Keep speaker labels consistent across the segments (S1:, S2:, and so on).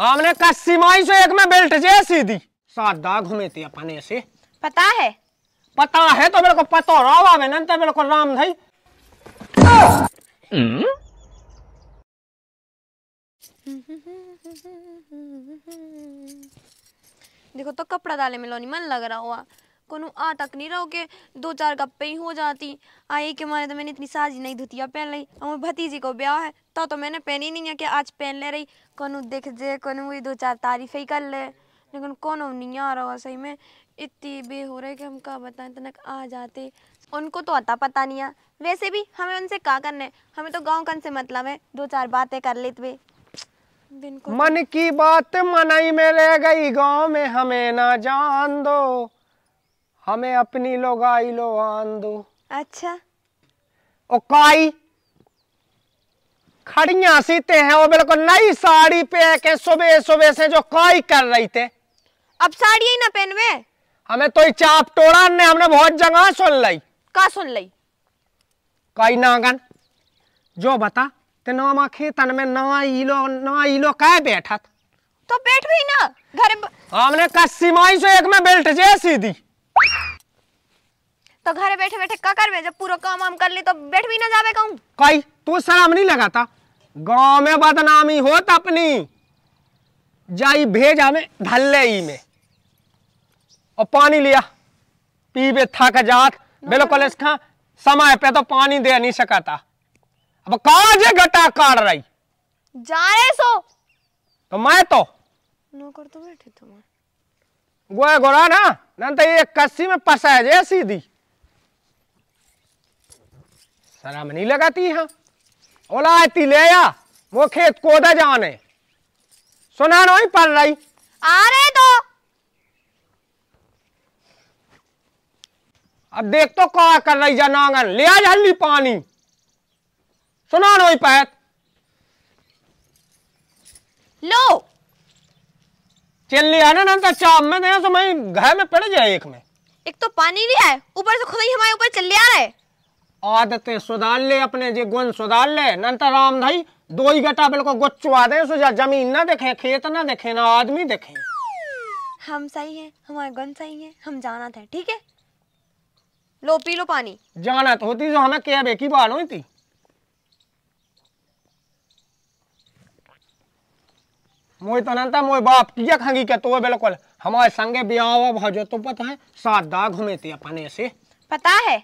S1: हमने कस्सी माई से एक में बेल्ट जे सीधी सात दाग घूमे थे अपने से पता है पता है तो मेरे को पता रहा हुआ ना तो मेरे को राम भाई
S2: देखो तो कपड़ा डाले मिलो नहीं मन लग रहा हुआ कोनू आ तक नहीं रहो के दो चार गप्पे ही हो जाती आई के मारे तो मैंने इतनी साजी नहीं धुतिया पहन ली और भतीजी को ब्याह है तो तो मैंने पहनी नहीं है कि आज पहन ले रही कोनू देख जे कोनू दो चार तारीफ ही कर ले लेकिन कोनो नहीं आ रहा सही में इतनी बे हो रही कि हम कहा बताए तनक आ जाते उनको तो अता पता नहीं है वैसे भी हमें उनसे कहा करना है हमें तो गाँव कन से मतलब है दो चार बातें कर लेते
S1: मन की बात मनाई में रह गई गांव में हमें ना जान दो हमें अपनी लोगाई लो आंदू अच्छा ओ काई खड़िया सीते हैं वो बिल्कुल नई साड़ी पे के सुबह सुबह से जो काई कर रही थे अब साड़ी ही ना पहनवे हमें तो ही चाप टोड़ा ने हमने बहुत जगह सुन ली का सुन ली काई नागन जो बता ते नामा खेतन में नवा ईलो नवा ईलो कह बैठा तो बैठ भी ना घर हमने कस्सी माई से एक में बेल्ट जैसी दी
S2: तो घर बैठे बैठे का कर जब पूरा काम वाम कर ली तो बैठ भी ना जावे कहूं
S1: कई तू शर्म नहीं लगाता गांव में बदनामी होत अपनी जाई भेजा में धल्ले ही में और पानी लिया पी बे थक जात बेलो कॉलेज खा समय पे तो पानी दे नहीं सका था अब काज गटा काट रही
S2: जा रहे सो तो मैं तो नौकर तो बैठे तुम
S1: गोए गोरा ना न तो ये कस्सी में पसा जाए सीधी शराब नहीं लगाती ओला आती ले या वो खेत कोदा जाने सुना नहीं पल रही आ रहे तो अब देख तो कहा कर रही जा नांगन ले आ जल्दी पानी सुना नहीं पैत लो चल लिया ना अच्छा तो में नया तो मैं घर में पड़ जाए एक में एक तो पानी नहीं आए ऊपर से खुद ही हमारे ऊपर चल लिया रहे आदतें सुधार ले अपने जे गुण सुधार ले नंतर तो राम भाई दो ही गटा बिल्कुल गुच्छवा दे सुझा जमीन ना देखे खेत ना देखे ना आदमी देखे
S2: हम सही हैं हमारे गुण सही हैं हम जाना था ठीक है लो पी लो पानी
S1: जाना तो होती जो हमें क्या बेकी बाल हुई थी मोय तनंता तो मोय बाप किया खांगी के तो बिल्कुल हमारे संगे ब्याह भजो तो पता है सात दा घूमे थे अपने से पता है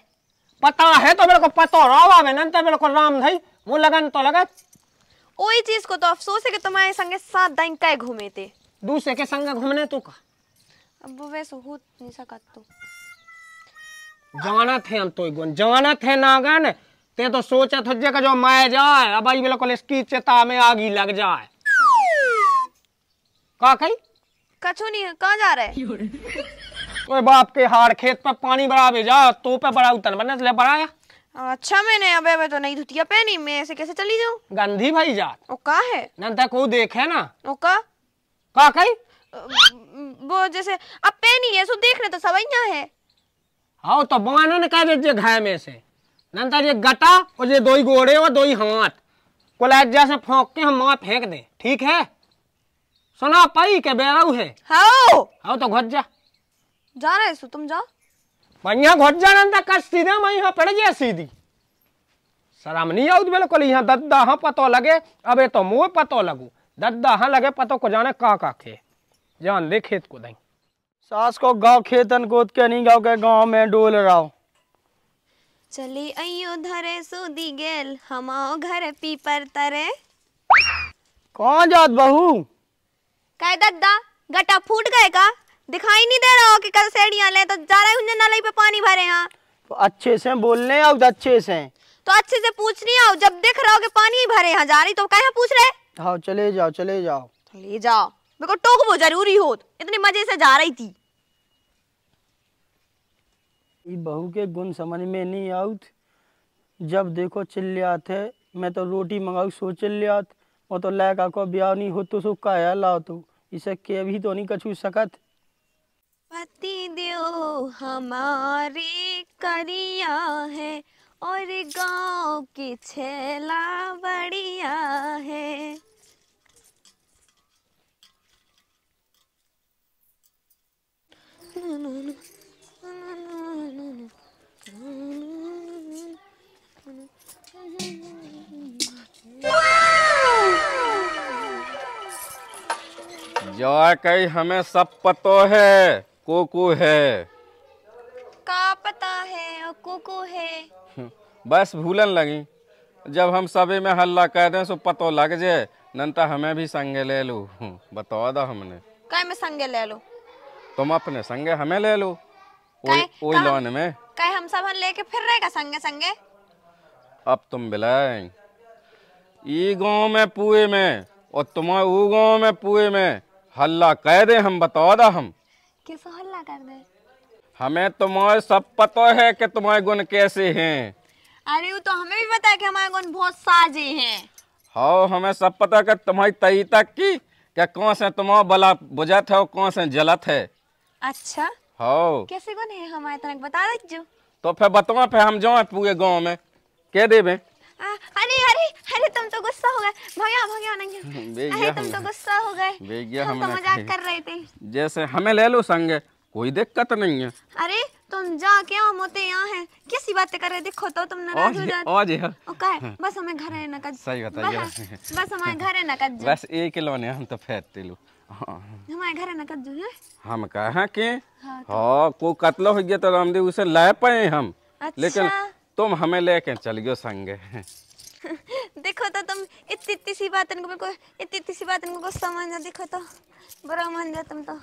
S1: पता है तो बिल्कुल पतो रावा में नन तो बिल्कुल राम भाई मु लगन तो लगत
S2: ओई चीज को तो अफसोस है कि तुम्हारे संगे सात दाग कई घूमे थे
S1: दूसरे के संगे घूमने तो का
S2: अब वो वैसे हो नहीं सकत तो
S1: जवाना थे हम तो गुण जवाना थे नागन ते तो सोचत हो जे जो मैं जाए अब आई बिल्कुल इसकी चेता में आगी लग जाए का कही
S2: कछु नहीं है कहाँ जा रहा है
S1: ओए बाप के हार खेत पर पानी बड़ा भेजा तो पे बड़ा उतर बने ले बढ़ाया अच्छा मैंने अबे मैं तो नहीं धुतिया पहनी मैं ऐसे कैसे चली जाऊं गंधी भाई जात ओ का है नंदा को देखे ना ओ का का कही
S2: वो जैसे अब पहनी है सो देखने तो सब यहाँ है
S1: हाँ तो बवानो ने निकाल दीजिए घाय में से नंदा ये गटा और ये दोई ही गोड़े और दोई हाथ को जैसे फोंक के हम मां फेंक दे ठीक है सुना पाई के बेराऊ है हाँ हाँ तो घट जा
S2: जा रहे सु तुम जा
S1: बढ़िया घट जाना था कस सीधे मैं यहाँ पड़ जाए सीधी शराम नहीं आउत बिल्कुल यहाँ दद्दा हाँ पतो लगे अबे तो मोह पतो लगो दद्दा हाँ लगे पतो को जाने
S3: का का के जान ले खेत को दें सास को गांव खेतन गोद के नहीं गांव के गांव में डोल रहा
S2: चली अयो धरे सूदी गेल हमाओ घर पीपर तरे
S3: कौन जात बहू
S2: कहे दद्दा गटा फूट गए का दिखाई नहीं दे रहा हो कि कल सेड़ियां ले तो जा रहे उन्हें नाले पे पानी भरे यहाँ
S3: तो अच्छे से बोल बोलने आओ तो अच्छे से
S2: तो अच्छे से पूछ नहीं आओ जब देख रहा हो कि पानी ही भरे यहाँ जा रही तो कहे पूछ रहे
S3: हाँ चले जाओ चले जाओ
S2: तो ले जाओ मेरे को टोक वो जरूरी हो इतने मजे से जा रही थी
S3: ये बहू के गुण समझ में नहीं आउत जब देखो चिल्लियात है मैं तो रोटी मंगाऊ सो चिल्लियात और तो लैका को ब्याह नहीं हो तो सो काया लाओ तो इसके के अभी तो नहीं कछु सकत
S2: पति देव हमारे करिया है और गांव की छेला बढ़िया है
S4: जा कई हमें सब पतो है कोकू है
S2: का पता है और कोकू है
S4: बस भूलन लगी जब हम सभी में हल्ला कर दे सो पतो लग जे नंता हमें भी संगे ले लो हम्म, बता दो हमने
S2: कई में संगे ले लो
S4: तुम अपने संगे हमें ले लो ओई लोन में
S2: कई हम सब लेके फिर रहेगा संगे संगे
S4: अब तुम बिलाएं ई गांव में पुए में और तुम्हारे ऊ गांव में पुए में हल्ला कह दे हम बता दा हम
S2: कैसे हल्ला कर दे
S4: हमें तुम्हारे सब पता है कि तुम्हारे गुण कैसे हैं
S2: अरे वो तो हमें भी पता है कि हमारे गुण बहुत साजे हैं
S4: हाँ हमें सब पता है तुम्हारी तई तक की क्या कौन से तुम्हारा बला बुझत है और कौन से जलत है अच्छा हाँ
S2: कैसे गुण है हमारे तरह बता दे
S4: तो फिर बताओ फिर हम जाओ पूरे गाँव में कह देवे
S2: अरे अरे अरे तुम तो गुस्सा हो गए भैया भैया
S4: नहीं अरे तुम तो
S2: गुस्सा हो गए
S4: भैया हम तो मजाक कर रहे थे जैसे हमें ले लो संग कोई दिक्कत नहीं है
S2: अरे तुम जा के हम होते यहाँ है किसी बात कर रहे देखो तो तुम नाराज हो जाते और जी ओके हाँ। बस हमें घर है नकद सही बताइए बस हमारे घर है नकद बस
S4: एक किलो ने हम तो फेरते लो हाँ।
S2: हमारे घर है नकद जो है
S4: हम कहा के हाँ, तो। हाँ को कतलो हो गया तो रामदेव उसे लाए पाए हम अच्छा। लेकिन तुम हमें लेके चल गयो संगे
S2: देखो तो तुम इतनी इतनी सी बात इनको बिल्कुल इतनी इतनी सी बात इनको समझ ना देखो तो बुरा मान जा तुम तो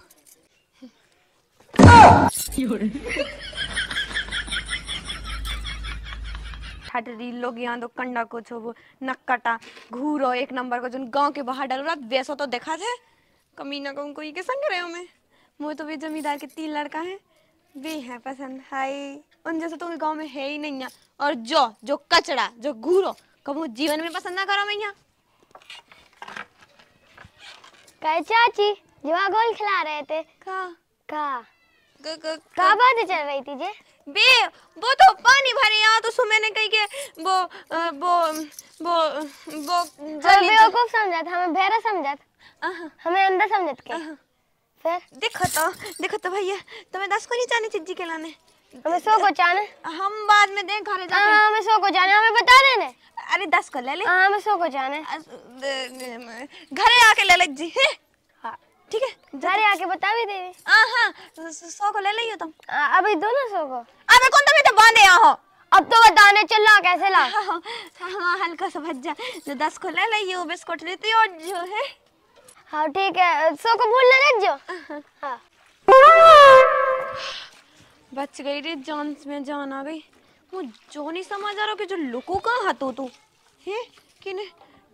S2: हट रील लोग यहाँ दो तो कंडा को छो नक्काटा घूरो एक नंबर को जो गांव के बाहर डालो रात वैसा तो देखा थे कमीना को उनको ये के संग रहे हो मैं मुझे तो भी जमींदार के तीन लड़का है वे हैं पसंद हाय उन जैसे तुम्हें तो गाँव में है ही नहीं है और जो जो कचरा जो घूरो
S5: कब जीवन में पसंद ना करो मैया यहाँ चाची जो गोल खिला रहे थे का का का बात चल रही थी जे बे वो तो
S2: पानी भरे यहाँ तो सुमे ने कही के वो वो वो वो जल बेवकूफ समझा था हमें भैरा समझा था हमें अंदर समझा के फिर देखो तो देखो तो भैया तुम्हें दस को नहीं जाने चिज्जी के लाने तो हाँ, हमें सो को जाने हम बाद में देख घर जाते हैं हमें सो को जाने हमें बता देने अरे दस को ले ले हाँ हमें सो को जाने घर आके ले ले जी
S5: हाँ ठीक है घर आके बता भी देवी हां हां सौ को ले ले लियो तुम अभी दो ना सौ को अबे कौन तुम्हें तो बांधे यहाँ हो अब तो बताने चल ला कैसे ला हाँ, हाँ, हाँ, हाँ
S2: हल्का सा भज्जा जो दस को ले लियो बिस्कुट लेती और जो है हाँ ठीक है सौ को भूलने लग जाओ हाँ बच गई रे जान में जान आ गई वो जो नहीं समझ आ रहा कि जो लुको कहाँ हतो तू हे कि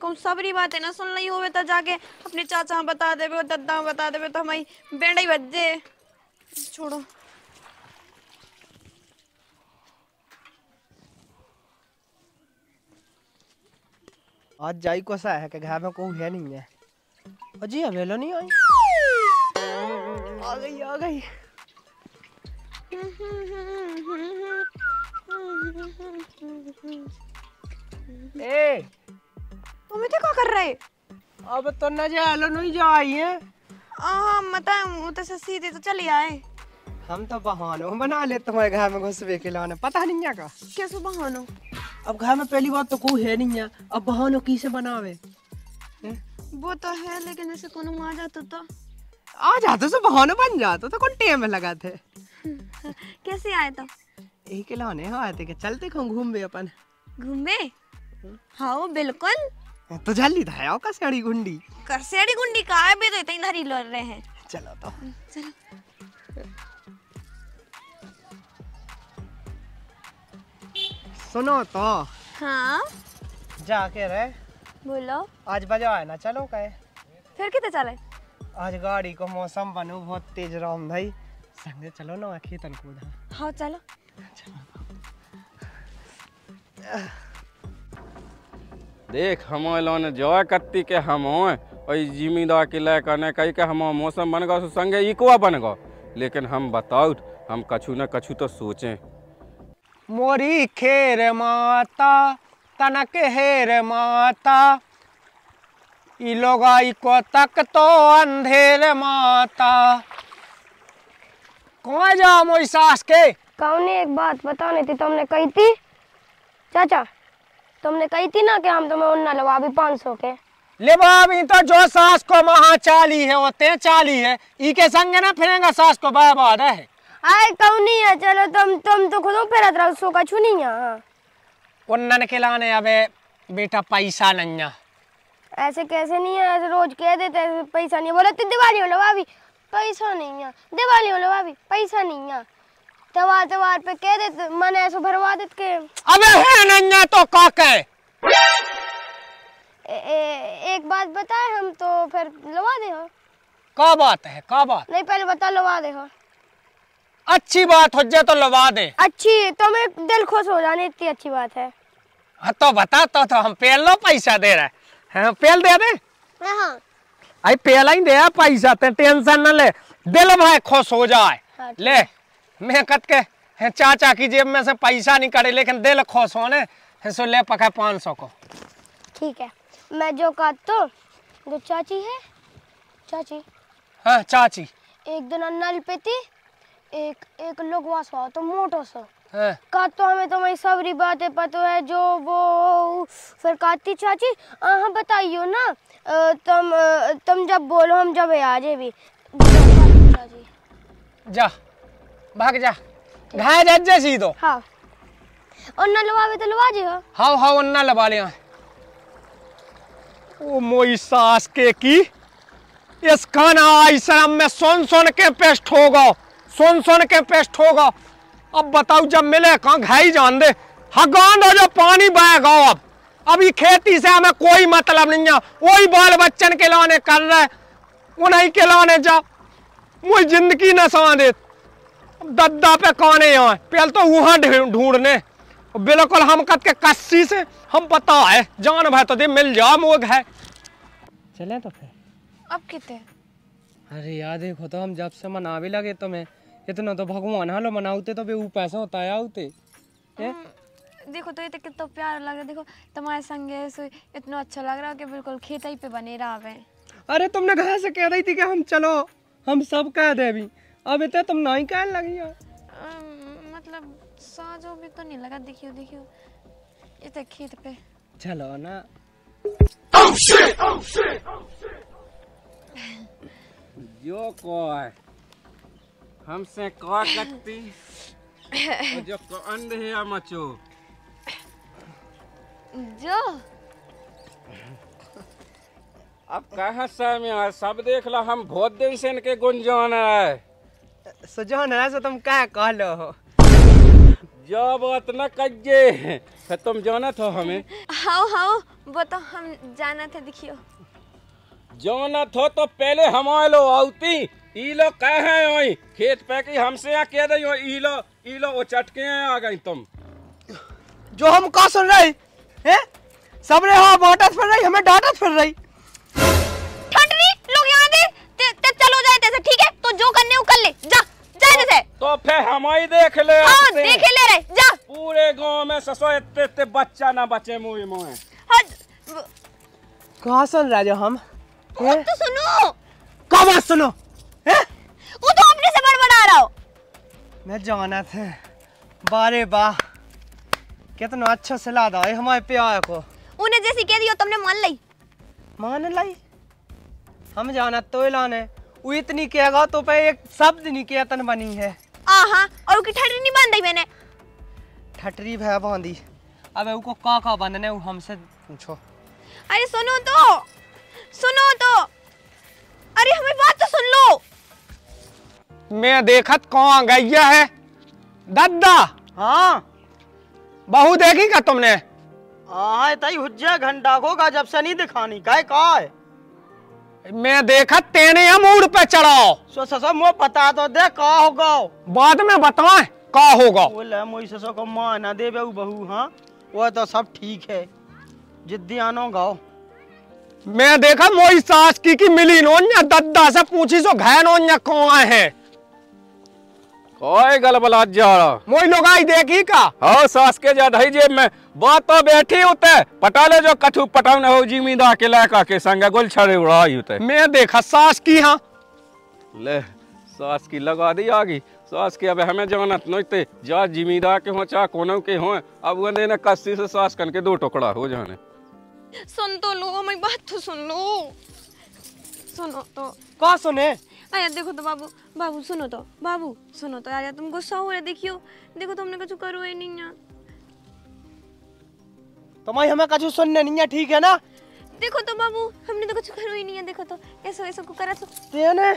S2: कौन सबरी बातें ना सुन रही होवे तो जाके अपने चाचा बता देवे दद्दा बता देवे तो हमारी बेड़ा ही बच छोड़ो
S6: आज जाई को सा है कि घर में कोई है नहीं है अजी हवेलो नहीं आई आ गई आ गई ए तुम इथे क्या कर रहे अब तो न जे आलो नहीं जा आई है
S2: हां मता हूं तो ससी दे तो चली आए
S6: हम तो बहानो बना ले तुम्हारे घर में घुसवे के लाने पता नहीं क्या का कैसे बहानो अब घर में पहली बात तो कोई है नहीं है अब बहानो की से बनावे है?
S2: वो तो है लेकिन ऐसे कोनो आ जाता तो
S6: आ जाते तो बहानो बन जाता तो कौन टाइम में लगा थे कैसे आए तो यही के लाने हो आते के चलते को घूमबे अपन घूमबे हम्म। हाँ बिल्कुल हाँ, तो जल्दी धाया तो का सेड़ी गुंडी
S2: कर सेड़ी गुंडी का है बे तो इतनी धारी लड़ रहे हैं चलो तो हम्म, चलो सुनो तो हाँ के रे बोलो
S6: आज बजा है ना चलो कहे फिर कितने चले आज गाड़ी को मौसम बनू बहुत तेज राम भाई संगे चलो ना आखिर तन को उधर
S5: हाँ चलो
S4: देख हम लोन जो कत्ती के हम और जिमीदार के लय ने कही के हम मौसम बन गो संगे इकुआ बन गो लेकिन हम बताओ हम कछु न कछु तो सोचे
S1: मोरी खेर माता तनक हेर माता ई लोग को तक तो अंधेर माता कौन जा मोई सास के
S5: कौने एक बात बताने थी तो तुमने कही थी चाचा तुमने कही थी
S1: ना कि हम तुम्हें उन्ना लवा भी पाँच सौ के लिबावी तो जो सास को महा चाली है वो ते चाली है ई के संग ना फिरेगा सास को बाय बर्बाद है आए कौनी है चलो तुम तुम तो खुद फिरत रहो सो कछु नहीं है हाँ। उन्नन के लाने अबे बेटा पैसा नन्या
S5: ऐसे कैसे नहीं है रोज कह देते पैसा नहीं बोले तो दिवाली हो लवावी पैसा नहीं है दिवाली वाले भाभी पैसा नहीं है तवार तवार पे कह दे तो मन ऐसे भरवा दे के
S1: अबे है नन्या तो का कहे
S5: एक बात बताए हम तो फिर लवा दे हो
S1: का बात है का बात
S5: नहीं पहले बता लवा दे हो
S1: अच्छी बात हो जाए तो लवा दे
S5: अच्छी तो मैं दिल खुश हो जाने इतनी अच्छी बात है
S1: हाँ तो बता तो, तो हम पेल लो पैसा दे रहे हैं हम हाँ, पेल दे दे हाँ, हाँ। आई पहला ही दे आ पैसा ते टेंशन ना ले दिल भाई खुश हो जाए हाँ, ले मैं कत के चाचा की जेब में से पैसा नहीं करे लेकिन दिल खुश होने सो ले पका पाँच सौ को
S5: ठीक है मैं जो कहता तो जो चाची है चाची हाँ चाची एक दिन नल पे थी एक एक लोग वहाँ सो तो मोटो से हाँ। तो हमें तो मैं सब बातें पता है जो वो फिर कहती चाची हाँ, हाँ बताइयो ना तुम तुम जब बोलो हम जब आ जाए भी
S1: जा भाग जा घाय जा जा तो
S5: हां उन्ना लवावे तो लवा जे
S1: हां हाँ उन्ना लवा ले ओ मोई सास के की इस खाना आई शर्म में सुन सुन के पेस्ट होगा सुन सुन के पेस्ट होगा अब बताओ जब मिले कहां घाई जान दे हगान हो जो पानी बहेगा अब अभी खेती से हमें कोई मतलब नहीं है वही बाल बच्चन के लाने कर रहे उन्हीं के लाने जा मुझे जिंदगी न सवा दे दद्दा पे कौन है यहाँ पहले तो वहाँ ढूंढने बिल्कुल हम कत के कस्सी से हम पता है जान भाई तो दे मिल जा
S6: मोग है चले तो फिर अब कितने अरे यार देखो तो हम जब से मना भी लगे तुम्हें तो इतना तो भगवान हलो मनाउते तो भी ऊपर पैसा होता है आउते
S2: देखो तो ये तो कितना प्यार लग रहा देखो तुम्हारे संग इतना अच्छा लग रहा है कि बिल्कुल खेत ही पे बने रहा है
S6: अरे तुमने घर से कह रही थी कि हम चलो हम सब कह दे अभी अब इतने तुम ना ही कहने लगी हो
S2: मतलब साजो भी तो नहीं लगा देखियो देखियो इतने खेत पे
S6: चलो
S4: ना oh
S1: shit, oh shit, oh shit.
S4: जो कोई हमसे कौन लगती जो कौन है मचो जो अब कहा समय सब देख लो हम बहुत दिन से इनके गुंजान है सुजान है सो तुम क्या कह लो जो बात न कजे फिर तुम जाना था हमें हाँ
S2: हाँ वो तो हम जाना था देखियो
S4: जाना था तो पहले हम आए लो आउती ईलो लो कह है खेत पे की हमसे यहाँ कह रही हो ईलो ईलो वो चटके हैं आ गई तुम जो हम कहा सुन रहे
S6: सबने
S4: हाँ हो फिर रही हमें डांटस फिर रही
S6: ठंडी लोग यहाँ दे
S2: ते, ते चलो जाए तेरे ठीक है तो जो करने वो कर ले जा जा
S4: तो- इधर तो फिर हम ही देख ले हाँ देख ले रे जा पूरे गांव में ससो इतने इतने बच्चा ना बचे मुई मुँह हाँ
S6: कहाँ सुन रहे जो हम वो तो सुनो कहाँ बात सुनो हैं
S2: वो तो अपने से बड़ बड़बड़ा रहा हो
S6: मैं जाना था बारे वाह कितना अच्छा सलाह दा है हमारे प्यार को उन्हें जैसी कह दियो तुमने मान ली मान ली हम जाना तो लाने है वो इतनी कहगा तो पे एक शब्द नहीं किया तन बनी है आहा और की ठटरी नहीं बांधी मैंने ठटरी भय बांधी अब उसको का का बांधने वो हमसे पूछो
S2: अरे सुनो तो सुनो तो अरे हमें
S1: बात तो सुन लो मैं देखत कौन गैया है
S3: दादा हाँ बहू देखी का तुमने घंटा को जब से नहीं दिखानी का है? मैं देखा तेने मूड पे चढ़ाओ सो ससो मो पता तो दे का होगा बाद में बताओ का होगा बोले मोई ससो को मां ना दे बहू बहू हां वो तो सब ठीक है जिद्दी आनो
S4: गाओ
S1: मैं देखा मोई सास की की मिली नो दद्दा
S3: से
S4: पूछी सो घैनो न्या कौआ है ओए गलबला जड़ मोई लोगाई देखी का हो हाँ, सास के जा ढई जेब में बात तो बैठी उते पटा ले जो कठू पटावन हो जिमीदा के लड़का के संग गोल छड़े उड़ाई उते मैं देखा सास की हां ले सास की लगा दी आगी सास के अब हमें जानत नोते जा जिमीदा के हो चा कोनो के हो अब वो ने कस्सी से सास कन के दो टुकड़ा हो जाने
S2: सुन तो लो मैं बात तो सुन लो सुनो तो का सुने आया देखो तो बाबू बाबू सुनो तो बाबू सुनो तो आया तुम गुस्सा हो है देखियो देखो तुमने कुछ करो ही नहीं है
S6: तो हमें कुछ सुनने नहीं है ठीक है ना
S2: देखो तो बाबू हमने तो कुछ करो ही नहीं है देखो तो ऐसा ऐसा को करा तो
S1: तेने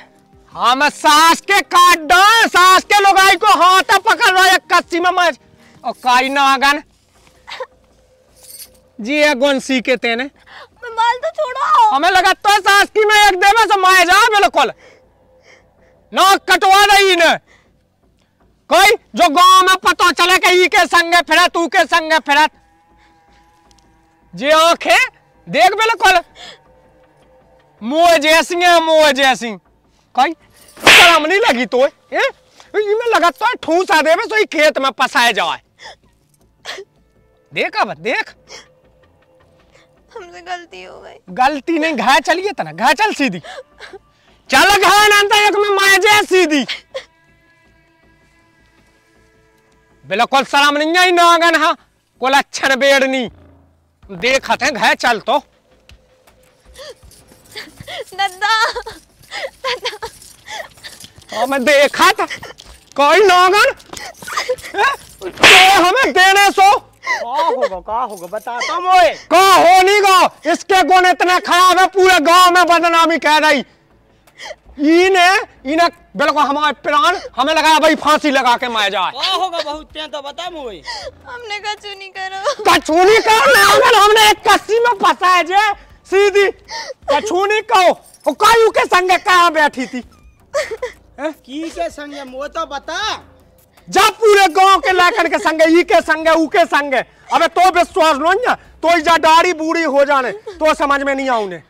S1: हाँ, मैं सास के काट दो सास के लुगाई को हाथ पकड़ रहा है कच्ची में मर और काई ना आगन जी है गोंसी के तेने मैं बाल तो छोड़ो हमें लगा तो सास की मैं एक दे में समाया जा बिल्कुल ना कटवा रही ने कोई जो गांव में पता चले के ई के संगे फिरत तू के संगे फिरत जे आखे देख बिल्कुल मुँह जैसी है मुँह जैसी कोई शर्म नहीं लगी तो ए इनमें लगत तो ठूसा देवे सो तो ई खेत में पसाए जाए देख अब देख हमसे गलती हो गई गलती नहीं घाय चलिए तना तो घाय चल सीधी चल है माया बिल्कुल सलाम नहीं आई कोल अच्छन बेड़नी चल तो दादा मैं देखा था कोई नागन तो हमें देने सो
S3: होगा होगा बताता हो नहीं गो
S1: इसके गुण इतने खराब है पूरे गांव में बदनामी कह रही इने इने बेलको हमारे प्राण हमें लगाया भाई फांसी लगा के मार जाए क्या
S3: होगा बहुत तें तो बता मुई हमने कछु नहीं करो कछु नहीं करो अगर हमने एक कस्सी में फंसा जे सीधी कछु नहीं कहो ओ कायू के संग कहां बैठी थी की के संग मो तो बता जा पूरे
S1: गांव के लड़कन के संग ई के संग ऊ के संग अबे तो विश्वास लो ना तो जा डारी बूढ़ी हो जाने तो समझ में नहीं आऊने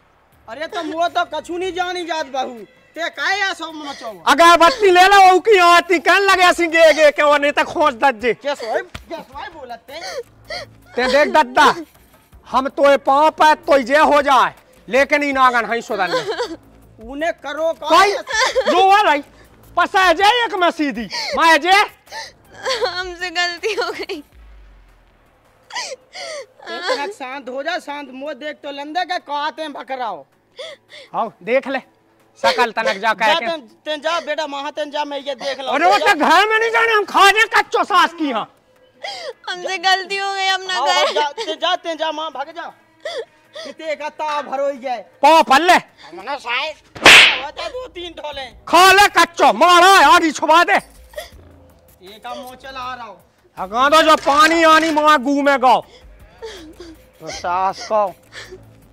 S3: अरे तो मुआ तो कछु नहीं जानी जात बहू ते काय असो मचो बत्ती
S1: ले लो की आती कन लगे गे के तो खोज दज्जे ते देख हम तोए पांव पे तो जे हो जाए लेकिन इन आगन हई सोदन
S3: उने करो कोई
S1: जो वाली पसा जे एक में सीधी जे
S3: हमसे गलती हो गई शांत हो जा शांत मुंह देख तो लंदे के कहते हैं बकराओ
S1: हाँ देख ले
S3: सकल तनक जा कह के तेन जा बेटा महा तेन जा मैं ये देख लो अरे वो तो घर में
S1: नहीं जाने हम खाने कच्चो सास की हां
S3: हमसे गलती हो गई हम ना गए जा जा तेन जा मां भाग जा कितने का ता भरोई गए पा पल्ले मने साइज होता हाँ, तो दो तीन ढोले
S1: खा ले कच्चो मारा यार छुपा दे
S3: ये का मोह चला रहा हूं हगा दो तो जो पानी आनी मां गू में गाओ तो सास को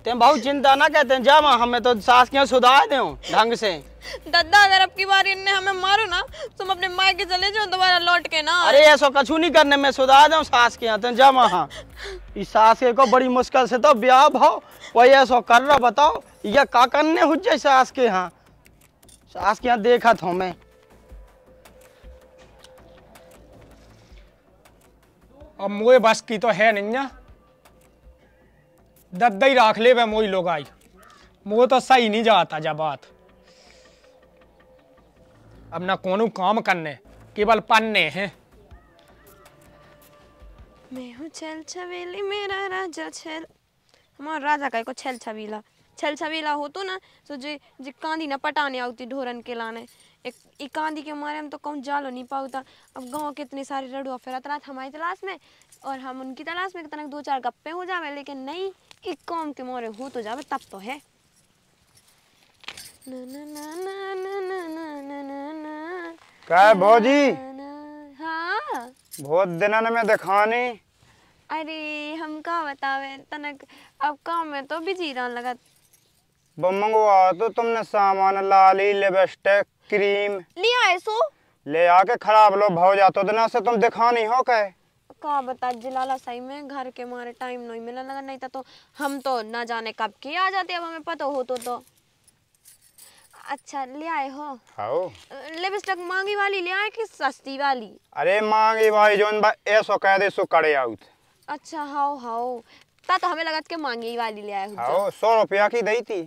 S3: ते बहुत चिंता ना कहते हैं जामा हमें तो सास के सुधा दे ढंग से
S2: दादा अगर आपकी बार इनने हमें मारो ना तुम अपने मायके चले जाओ दोबारा लौट के ना अरे ऐसा
S3: कछु नहीं करने में सुधा दे सास के यहाँ तो जामा हाँ इस सास के को बड़ी मुश्किल से तो ब्याह भाव वही ऐसा कर रहा बताओ ये का करने हो जाए सास के यहाँ सास के यहाँ देखा था मैं
S1: अब मुझे बस की तो है नहीं ना दद्दा ही राख ले वह मोई लोग आई मुँह तो सही नहीं जाता जा बात अब ना कोनो काम करने केवल पन्ने हैं
S2: मैं हूँ छल छवेली मेरा राजा छल हमारा राजा का को छल छबीला छल छबीला हो तो ना तो जे जे कांदी ना पटाने आउती ढोरन के लाने एक एक कांदी के मारे हम तो कौन जालो नहीं पाऊता अब गांव के इतने सारे रडुआ फिरत रात हमारी तलाश में और हम उनकी तलाश में तनक दो चार गप्पे हो जावे लेकिन नहीं एक काम के मोरे हो तो जावे तब तो है
S3: क्या भौजी
S2: हाँ
S6: बहुत दिन ने मैं दिखाने
S2: अरे हम का बतावे तनक अब काम में तो बिजी रहन लगा
S6: वो मंगवा तो तुमने सामान लाली
S1: लिपस्टिक क्रीम लिया है सो ले आके खराब लो भाव जातो दिना से तुम दिखानी हो कहे
S2: का बता जिलाला सही में घर के मारे टाइम नहीं मिला लगा नहीं था तो, तो हम तो ना जाने कब की आ जाते अब हमें पता हो तो तो अच्छा ले आए हो
S1: हाँ
S2: लिपस्टिक मांगी वाली ले आए कि सस्ती वाली
S1: अरे मांगी भाई जोन बा ऐसो कह दे सो कड़े आउ
S2: अच्छा हाओ हाओ ता तो हमें लगा के मांगी वाली ले आए हो हाओ
S1: सौ रुपया की दई थी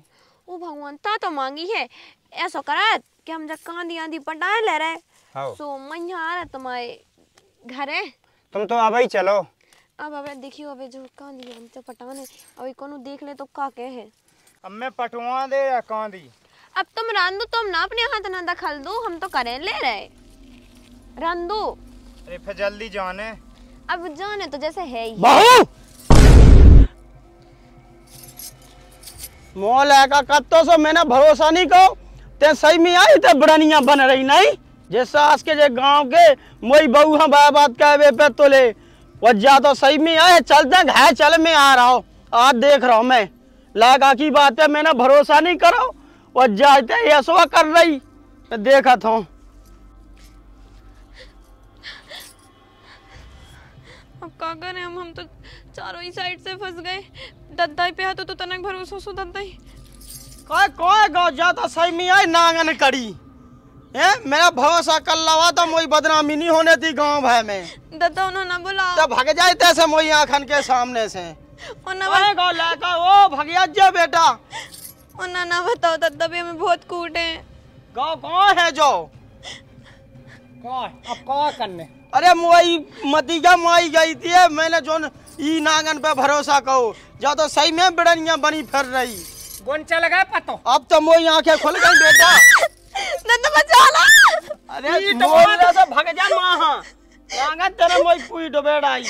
S2: ओ भगवान ता तो मांगी है ऐसो करा कि हम जब कांदी आंदी पटाए ले रहे हाँ। सो मैं आ तुम्हारे घर है
S6: तुम तो अब ही चलो
S2: अब अब देखियो अबे जो कांदी हम तो पटाने अबे कोनो देख ले तो का के है अब मैं पटवा दे या कांदी अब तुम रांदो तुम ना अपने हाथ ना दखल दो हम तो करें ले रहे रांदो
S3: अरे फिर जल्दी जाने
S2: अब जाने तो जैसे है ही बहू
S3: मोल है का कत्तो सो मैंने भरोसा नहीं को ते सही में आई ते बड़निया बन रही नहीं जे आज के जे गांव के मोई बहू हम हाँ बात बात वे पे तो तोले जा तो सही में आए चलते घाय चल में आ रहा हो आज देख रहा हूँ मैं लागा की बात है मैंने भरोसा नहीं करो वो जाते सुबह कर रही मैं देखा था
S2: अब का करें हम हम तो चारों ही साइड से फंस गए दद्दाई पे है तो तो तनक भरोसा सो दद्दाई
S3: का कोई गाँव जाता तो सही में आए नांगन कड़ी ए, मेरा भरोसा कर लवा तो मोई बदनामी नहीं होने थी गांव भाई में
S2: दादा उन्होंने बोला तो भाग जाए तैसे मोई
S3: आखन के सामने से
S2: उन्होंने गो लेकर
S3: ओ भगिया जे बेटा उन्होंने बताओ दादा भी हमें बहुत कूटे गांव कौन है जो कौन अब कौन करने
S4: अरे मोई
S3: मतिका माई गई थी मैंने जो ई नागन पे भरोसा कहो जा तो सही में बिड़निया बनी फिर रही गुंचा लगा पतो अब तो मोई आंखें खुल गई बेटा नंदा अरे भाग जा मांगा हाँ।
S1: मोई डबेड़ आई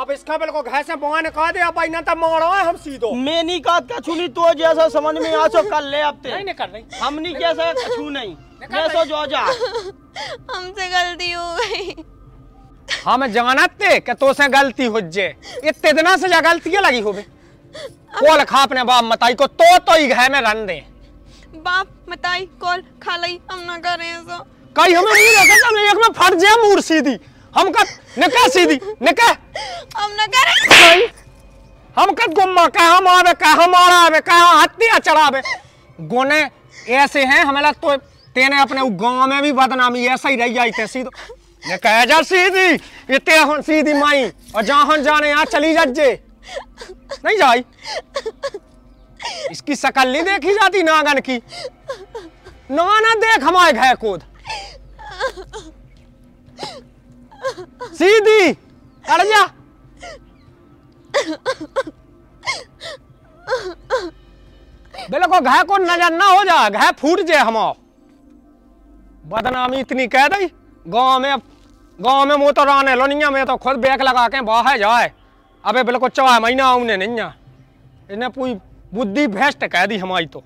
S1: अब इसका घर से ने कहा दे अब तो हम
S3: सीधो मैं नहीं कहा तो जैसा समझ में आ सो कर ले अब ते नहीं नहीं
S1: कर रही हम नहीं कछु
S3: नहीं जो जा हमसे गलती हो गई
S1: हम हाँ, जानते के तो से गलती हो जे इतने से जा गलतियां लगी होबे कोल खा अपने बाप मताई को तो तो ही घर में रन दे
S2: बाप मताई कॉल खालाई हम ना करे सो कई हमें नहीं रखा हमने एक
S1: में फट जा मूर सीधी हम का निका सीधी निका हम ना करे कई हम का गुम्मा का हम आवे का हम आवे का हत्ती चढ़ावे गोने ऐसे हैं हमारा तो तेने अपने गांव में भी बदनामी ऐसा ही रह जाई तैसी तो ने कह जा सीधी इतने हन सीधी माई और जहां जाने यहां चली जाजे नहीं जाई इसकी शकल नहीं देखी जाती नागन की नाना देख हमारे घर कूद सीधी अड़ जा बिल्कुल घाय को नजर ना हो जा घाय फूट जाए हम बदनामी इतनी कह दी गांव में गांव में मुँह तो रान लोनिया में तो खुद बैग लगा के बाहर जाए अबे बिल्कुल चौह महीना उन्हें नहीं इन्हें पूरी बुद्धि भ्रष्ट कह दी हमारी तो